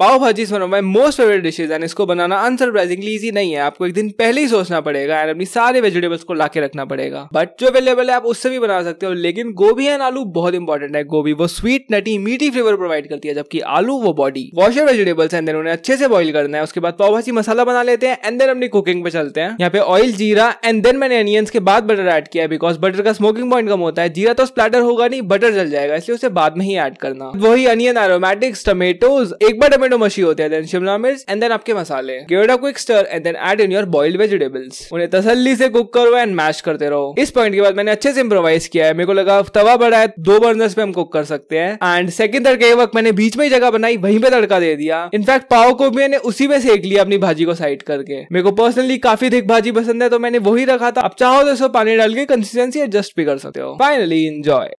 pav bhaji is one of my most favourite dishes and इसको बनाना unsurprisingly easy नहीं है आपको एक दिन पहले ही सोचना पड़ेगा एंड अपनी सारे वेजिटेबल्स को लाके रखना पड़ेगा बट जो अवेलेबल है आप उससे भी बना सकते हो लेकिन गोभी एंड आलू बहुत इंपॉर्टेंट है गोभी वो स्वीट नटी मीठी फ्लेवर प्रोवाइड करती है जबकि आलू वो बॉडी वॉशर वेजिटेबल्स एंड उन्हें अच्छे से बॉइल करना है उसके बाद पाव भाजी मसाला बना लेते हैं एंड देन अपनी कुकिंग पे चलते हैं यहाँ पे ऑयल जीरा एंड देन मैंने अनियंस के बाद बटर एड किया बिकॉज बटर का स्मोकिंग पॉइंट कम होता है जीरा तो स्प्लैटर होगा नहीं बटर जल जाएगा इसलिए उसे बाद में ही एड करना वही अनियन एरोमेटिक्स टमेटोज एक बार टोमेटो मशी होते हैं देन शिमला मिर्च एंड देन आपके मसाले give a quick stir and then add in your boiled vegetables उन्हें तसल्ली से कुक करो एंड मैश करते रहो इस पॉइंट के बाद मैंने अच्छे से इम्प्रोवाइज किया है मेरे को लगा तवा बड़ा है दो बर्नर्स पे हम कुक कर सकते हैं एंड सेकंड तड़के के वक्त मैंने बीच में ही जगह बनाई वहीं पे तड़का दे दिया इनफैक्ट पाव को भी मैंने उसी में सेक लिया अपनी भाजी को साइड करके मेरे को पर्सनली काफी थिक भाजी पसंद है तो मैंने वही रखा था अब चाहो तो इसको पानी डाल के कंसिस्टेंसी एडजस्ट भी कर सकते हो फाइनली इंजॉय